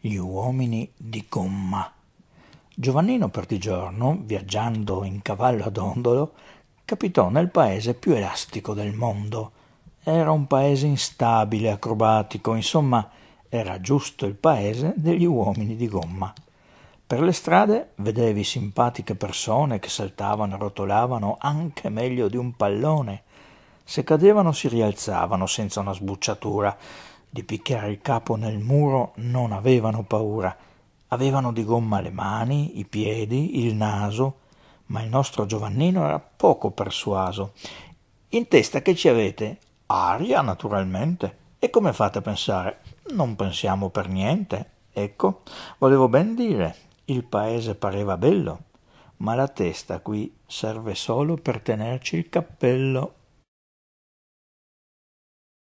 Gli uomini di gomma. Giovannino Perdigiorno, viaggiando in cavallo ad ondolo, capitò nel paese più elastico del mondo. Era un paese instabile, acrobatico, insomma, era giusto il paese degli uomini di gomma. Per le strade vedevi simpatiche persone che saltavano e rotolavano anche meglio di un pallone. Se cadevano si rialzavano senza una sbucciatura, di picchiare il capo nel muro non avevano paura. Avevano di gomma le mani, i piedi, il naso, ma il nostro Giovannino era poco persuaso. In testa che ci avete? Aria, naturalmente. E come fate a pensare? Non pensiamo per niente. Ecco, volevo ben dire, il paese pareva bello, ma la testa qui serve solo per tenerci il cappello.